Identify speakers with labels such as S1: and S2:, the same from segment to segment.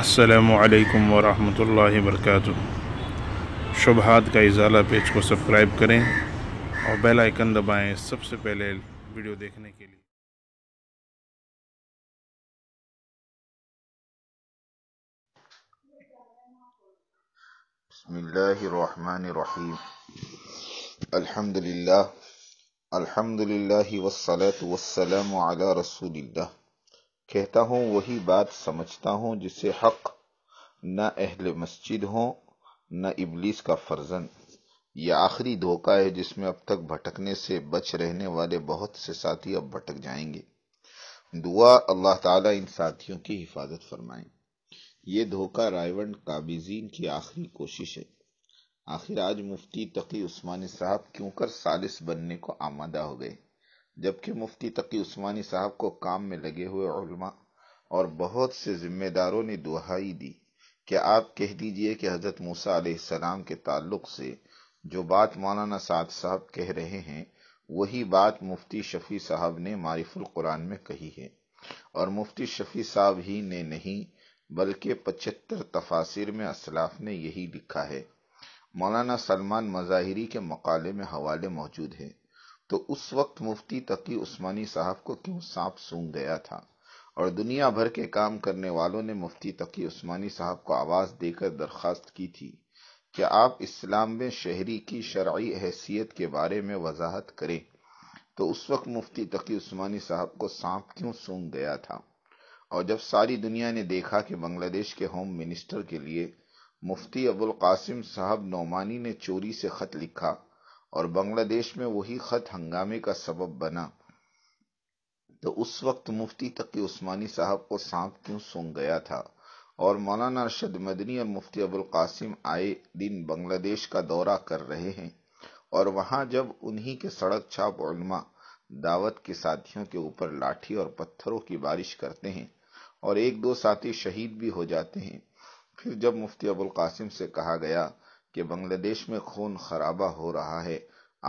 S1: असलकम वरहल वर्क शुभहात का इजाला पेज को सब्सक्राइब करें और बेल आइकन दबाएं सबसे पहले वीडियो देखने के लिए बसमीम अल्हम्दुलिल्लाह अल्हम्दुलिल्लाह वस्सलातु वस्सलामु अला रसूलिल्लाह कहता हूं वही बात समझता हूँ जिसे हक न अहल मस्जिद हो न इबलीस का फर्जन यह आखिरी धोखा है जिसमें अब तक भटकने से बच रहने वाले बहुत से साथी अब भटक जाएंगे दुआ अल्लाह ताला इन साथियों की हिफाजत फरमाए ये धोखा रायवंड काबिजीन की आखिरी कोशिश है आखिर आज मुफ्ती तकी उस्मानी साहब क्यों कर सालिस बनने को आमादा हो गए जबकि मुफ्ती तकी उस्मानी साहब को काम में लगे हुए उलमा और बहुत से जिम्मेदारों ने दुहाई दी कि आप कह दीजिए कि हज़रत मूसा सलाम के ताल्लुक से जो बात मौलाना साद साहब कह रहे हैं वही बात मुफ्ती शफी साहब ने मारिफुल कुरान में कही है और मुफ्ती शफी साहब ही ने नहीं बल्कि पचहत्तर तफासिर में असलाफ ने यही लिखा है मौलाना सलमान मज़ाहिरी के मकाले में हवाले मौजूद हैं तो उस वक्त मुफ्ती तकी उस्मानी साहब को क्यों सांप सूंघ गया था और दुनिया भर के काम करने वालों ने मुफ्ती तकी उस्मानी साहब को आवाज देकर दरखास्त की थी क्या आप इस्लाम में शहरी की शर्य हैसियत के बारे में वजाहत करें तो उस वक्त मुफ्ती तकी उस्मानी साहब को सांप क्यों सूंघ गया था और जब सारी दुनिया ने देखा कि बांग्लादेश के होम मिनिस्टर के लिए मुफ्ती अबुल कासिम साहब नौमानी ने चोरी से खत लिखा और बांग्लादेश में वही खत हंगामे का सबब बना तो उस वक्त मुफ्ती तक उस्मानी साहब को सांप क्यों सूंघ गया था और मौलाना अरशद मदनी और मुफ्ती अबुल कासिम आए दिन बांग्लादेश का दौरा कर रहे हैं और वहां जब उन्हीं के सड़क छाप उलमा दावत के साथियों के ऊपर लाठी और पत्थरों की बारिश करते हैं और एक दो साथी शहीद भी हो जाते हैं फिर जब मुफ्ती अबुल कासिम से कहा गया कि बांग्लादेश में खून खराबा हो रहा है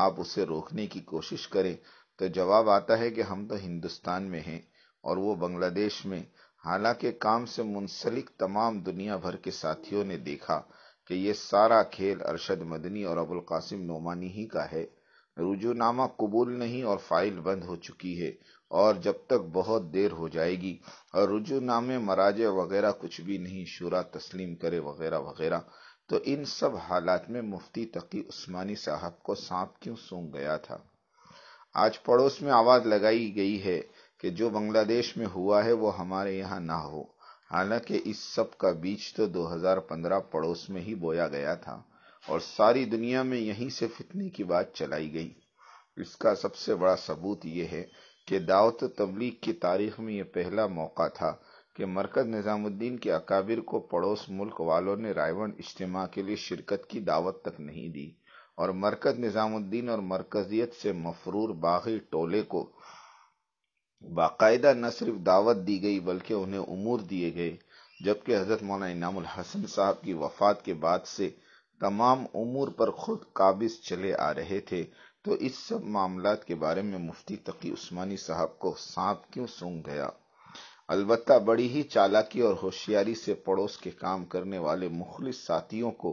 S1: आप उसे रोकने की कोशिश करें तो जवाब आता है कि हम तो हिंदुस्तान में हैं और वो बांग्लादेश में हालांकि काम से मुंसलिक तमाम दुनिया भर के साथियों ने देखा कि ये सारा खेल अरशद मदनी और अबुल कासिम नोमानी ही का है रुजूनामा कबूल नहीं और फाइल बंद हो चुकी है और जब तक बहुत देर हो जाएगी और रुजूनामे मराजे वगैरह कुछ भी नहीं शुरा तस्लीम करे वगैरह वगैरह तो इन सब हालात में मुफ्ती तकी उस्मानी साहब को सांप क्यों सूंघ गया था आज पड़ोस में आवाज लगाई गई है कि जो बांग्लादेश में हुआ है वो हमारे यहाँ ना हो हालांकि इस सब का बीच तो 2015 पड़ोस में ही बोया गया था और सारी दुनिया में यहीं से फितने की बात चलाई गई इसका सबसे बड़ा सबूत यह है कि दावत तबलीग की तारीख में यह पहला मौका था कि मरकज निज़ामुद्दीन के अकाबिर को पड़ोस मुल्क वालों ने रायवन इज्तम के लिए शिरकत की दावत तक नहीं दी और मरकज निज़ामुद्दीन और मरकजियत से मफरूर बागी टोले को बाकायदा न सिर्फ दावत दी गई बल्कि उन्हें उमूर दिए गए जबकि हज़रत मौना इनाम हसन साहब की वफात के बाद से तमाम उमूर पर खुद काबिज चले आ रहे थे तो इस सब मामला के बारे में मुफ्ती तकी उस्मानी साहब को सांप क्यों सूंघ गया अलबत्ता बड़ी ही चालाकी और होशियारी से पड़ोस के काम करने वाले मुखलिस साथियों को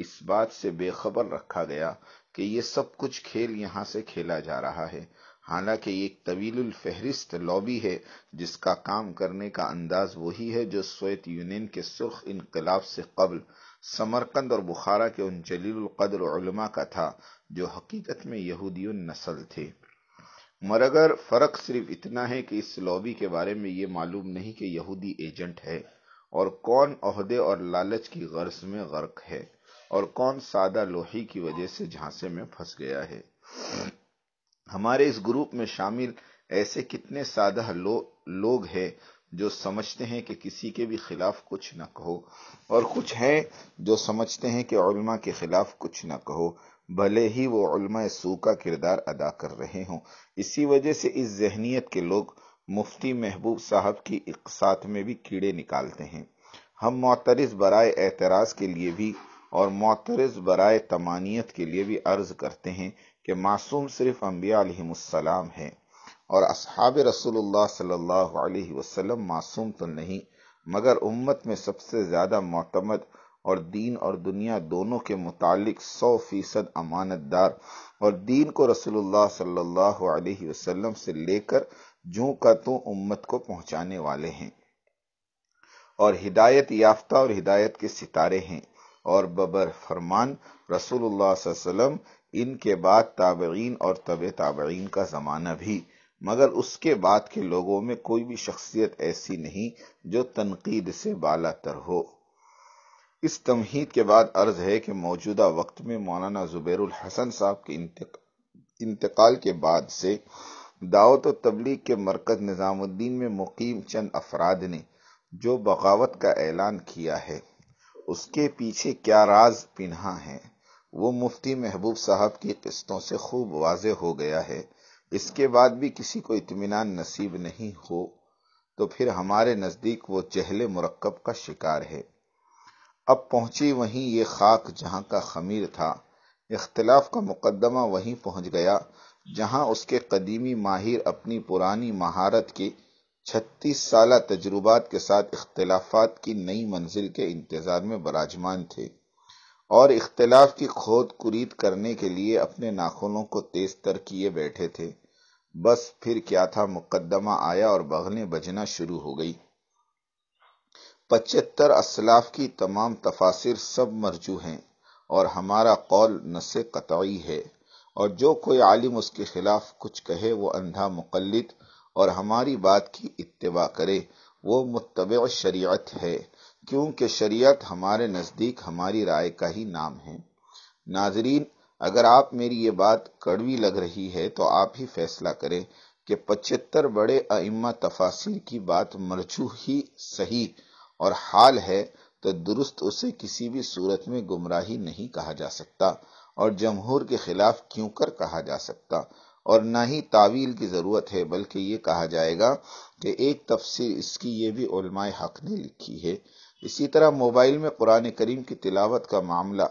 S1: इस बात से बेखबर रखा गया कि ये सब कुछ खेल यहाँ से खेला जा रहा है हालांकि एक तवील फहरिस्त लॉबी है जिसका काम करने का अंदाज वही है जो सोवियत यूनियन के सुर्ख इनकलाब से कबल समरकंद और बुखारा के उन जलील कदर का था जो हकीकत में यहूदी नस्ल थे मगर फर्क सिर्फ इतना है कि इस लॉबी के बारे में ये मालूम नहीं कि यहूदी एजेंट है और कौन अहदे और लालच की गर्ज में गर्क है और कौन सादा लोही की वजह से झांसे में फंस गया है हमारे इस ग्रुप में शामिल ऐसे कितने सादा लो, लोग हैं जो समझते हैं कि किसी के भी खिलाफ कुछ न कहो और कुछ हैं जो समझते हैं कि के खिलाफ कुछ न कहो भले ही वो उलमा सू का किरदार अदा कर रहे हों इसी वजह से इस जहनीत के लोग मुफ्ती महबूब साहब की इकसात में भी कीड़े निकालते हैं हम मोतरज़ बरए एतराज़ के लिए भी और मोतरज़ बरए तमानियत के लिए भी अर्ज़ करते हैं कि मासूम सिर्फ अम्बियासम है और अब रसोल्ला सल्ला वसलम मासूम तो नहीं मगर उम्मत में सबसे ज़्यादा मोतमद और दीन और दुनिया दोनों के मुतालिक सौ फीसद अमानतदार और दीन को रसूलुल्लाह सल्लल्लाहु अलैहि वसल्लम से लेकर जो का तो उम्मत को पहुंचाने वाले हैं और हिदायत याफ्ता और हिदायत के सितारे हैं और बबर फरमान रसूलुल्लाह वसल्लम इनके बाद ताबईन और तब ताबईन का ज़माना भी मगर उसके बाद के लोगों में कोई भी शख्सियत ऐसी नहीं जो तनकीद से बाला तर हो इस तमहीद के बाद अर्ज है कि मौजूदा वक्त में मौलाना जुबैर हसन साहब के इंतकाल के बाद से दावत तबलीग के मरकज निज़ामुद्दीन में मुकीम चंद अफराद ने जो बगावत का ऐलान किया है उसके पीछे क्या राज पिन्हा है वो मुफ्ती महबूब साहब की किस्तों से खूब वाज हो गया है इसके बाद भी किसी को इतमान नसीब नहीं हो तो फिर हमारे नज़दीक वो चहले मरकब का शिकार है अब पहुंची वहीं ये खाक जहां का खमीर था इख्तलाफ का मुकदमा वहीं पहुंच गया जहां उसके कदीमी माहिर अपनी पुरानी महारत के छत्तीस साल तजुर्बात के साथ इख्तलाफात की नई मंजिल के इंतज़ार में बराजमान थे और इख्तलाफ की खोद कुरीद करने के लिए अपने नाखूनों को तेज तर किए बैठे थे बस फिर क्या था मुकदमा आया और बगलें बजना शुरू हो गई पचहत्तर असलाफ की तमाम तफासिर सब मरजू हैं और हमारा कौल न से कतई है और जो कोई आलिम उसके खिलाफ कुछ कहे वो अंधा मुकलद और हमारी बात की इतवा करे वो मुतब शरीयत है क्योंकि शरीयत हमारे नज़दीक हमारी राय का ही नाम है नाजरीन अगर आप मेरी ये बात कड़वी लग रही है तो आप ही फैसला करें कि पचहत्तर बड़े अम्मा तफासिर की बात मरजू ही सही और हाल है तो दुरुस्त उसे किसी भी सूरत में गुमराही नहीं कहा जा सकता और जमहूर के खिलाफ क्यों कर कहा जा सकता और ना ही तावील की ज़रूरत है बल्कि ये कहा जाएगा कि एक तफसीर इसकी ये भी उलमाए हक ने लिखी है इसी तरह मोबाइल में कुरान करीम की तिलावत का मामला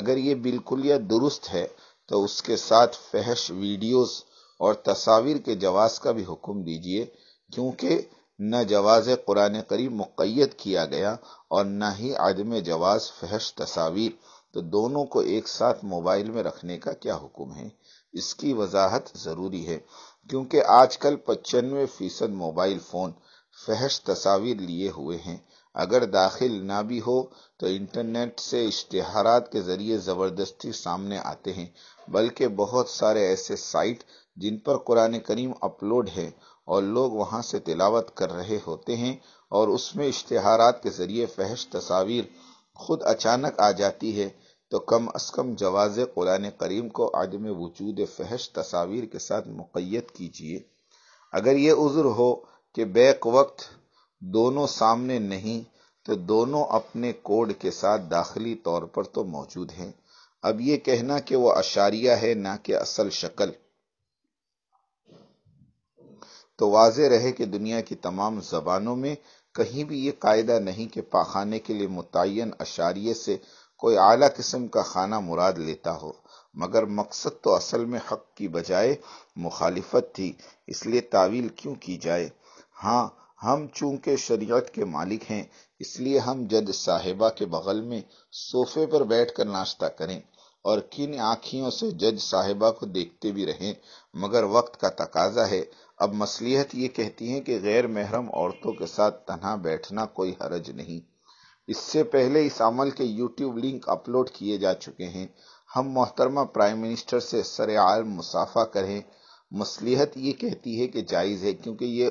S1: अगर ये बिल्कुल या दुरुस्त है तो उसके साथ फहश वीडियोस और तस्वीर के जवाब का भी हुक्म दीजिए क्योंकि न जवाज़ कुरान करीब मुक्त किया गया और न ही आदम जवाज़ फहश तस्वीर तो दोनों को एक साथ मोबाइल में रखने का क्या हुक्म है इसकी वजाहत ज़रूरी है क्योंकि आजकल पचानवे फ़ीसद मोबाइल फ़ोन फहश तस्वीर लिए हुए हैं अगर दाखिल ना भी हो तो इंटरनेट से इश्तहारात के ज़रिए ज़बरदस्ती सामने आते हैं बल्कि बहुत सारे ऐसे साइट जिन पर कुरान करीम अपलोड है और लोग वहां से तिलावत कर रहे होते हैं और उसमें इश्तहारात के ज़रिए फहश तस्वीर खुद अचानक आ जाती है तो कम अज़ कम जवाज़ कुरान करीम को आदम वजूद फहश तस्वीर के साथ मुकैत कीजिए अगर ये उज़्र हो कि बैक वक्त दोनों सामने नहीं तो दोनों अपने कोड के साथ दाखिली तौर पर तो मौजूद हैं अब ये कहना कि वह अशारिया है ना कि असल शक्ल तो वाज रहे कि दुनिया की तमाम जबानों में कहीं भी ये कायदा नहीं कि पाखाने के लिए मुतन अशारिये से कोई आला किस्म का खाना मुराद लेता हो मगर मकसद तो असल में हक की बजाय मुखालिफत थी इसलिए तावील क्यों की जाए हाँ हम चूंकि शरीयत के मालिक हैं इसलिए हम जज साहिबा के बगल में सोफे पर बैठकर नाश्ता करें और किन आंखियों से जज साहिबा को देखते भी रहें मगर वक्त का तकाजा है अब मसलियत ये कहती है कि गैर महरम औरतों के साथ तनहा बैठना कोई हरज नहीं इससे पहले इस अमल के यूट्यूब लिंक अपलोड किए जा चुके हैं हम मोहतरमा प्राइम मिनिस्टर से सरेआल मुसाफा करें मसलियत ये कहती है कि जायज़ है क्योंकि ये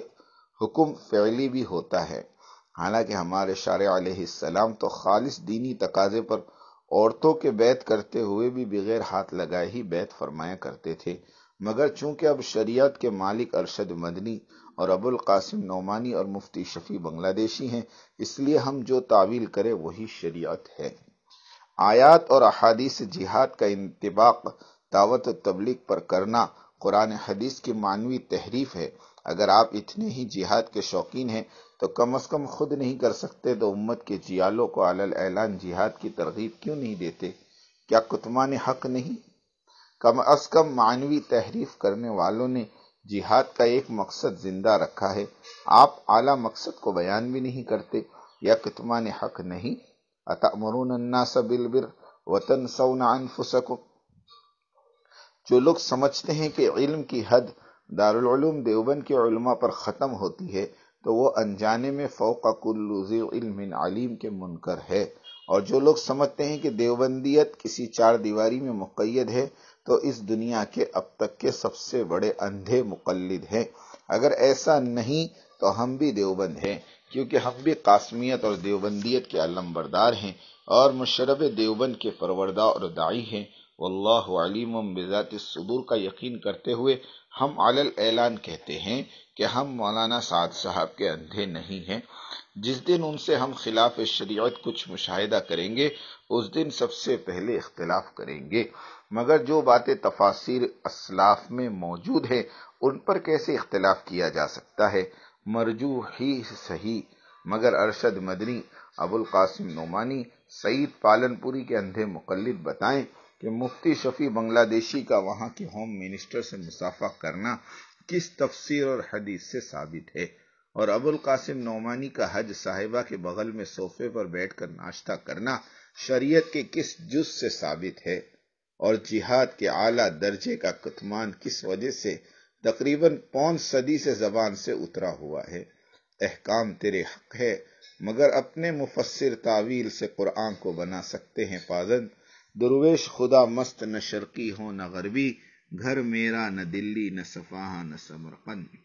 S1: हुक्म फ़ैली भी होता है हालांकि हमारे शार्लाम तो खालिस दीनी तकाजे पर औरतों के बैत करते हुए भी बगैर हाथ लगाए ही बैत फरमाया करते थे मगर चूंकि अब शरीयत के मालिक अरशद मदनी और अबुल कासिम नौमानी और मुफ्ती शफी बांग्लादेशी हैं इसलिए हम जो तावील करें वही शरीयत है आयात और अहादीस जिहाद का इंतबाक दावत तबलीग पर करना कुरान हदीस की मानवी तहरीफ है अगर आप इतने ही जिहाद के शौकीन हैं तो कम अज कम खुद नहीं कर सकते तो उम्मत के जियालों को अलल ऐलान जिहाद की तरगीब क्यों नहीं देते क्या कुतमान हक नहीं कम अज कम मानवी तहरीफ करने वालों ने जिहाद का एक मकसद जिंदा रखा है आप आला मकसद को बयान भी नहीं करते या कितमान हक नहीं अतमरुन्नास बिलबिर वतन सौन अनफुसको जो लोग समझते हैं कि इल्म की हद दारूम देवबंद के उलमा पर ख़त्म होती है तो वो अनजाने में फ़ौक़ कुल्लुज़ी इल्म आलीम के मुनकर है और जो लोग समझते हैं कि देवबंदियत किसी चार दीवारी में मुक़ैद है तो इस दुनिया के अब तक के सबसे बड़े अंधे मुकलिद हैं अगर ऐसा नहीं तो हम भी देवबंद हैं क्योंकि हम भी कासमियत और देवबंदियत के बरदार हैं और मुशरब देवबंद के परवरदा और दाई हैं वल्लाह बिजात सदूर का यकीन करते हुए हम आलल ऐलान कहते हैं कि हम मौलाना साद साहब के अंधे नहीं हैं जिस दिन उनसे हम खिलाफ शरीयत कुछ मुशाह करेंगे उस दिन सबसे पहले इख्तलाफ करेंगे मगर जो बातें तफासिर असलाफ में मौजूद है उन पर कैसे इख्तलाफ किया जा सकता है मरजू ही सही मगर अरशद मदनी अबुल कासिम नोमानी सईद पालनपुरी के अंधे मुकलद बताएं कि मुफ्ती शफी बांग्लादेशी का वहाँ के होम मिनिस्टर से मुसाफा करना किस तफसीर और हदीस से साबित है और अबुल कासिम नोमानी का हज साहिबा के बगल में सोफे पर बैठकर नाश्ता करना शरीयत के किस जुज से साबित है और जिहाद के आला दर्जे का कथमान किस वजह से तकरीबन पौन सदी से जबान से उतरा हुआ है अहकाम तेरे हक है मगर अपने मुफसर तावील से कुरान को बना सकते हैं पाजन दुरवेश खुदा मस्त न शर्की हो न गरबी घर मेरा न दिल्ली न सफाहा न समरकंद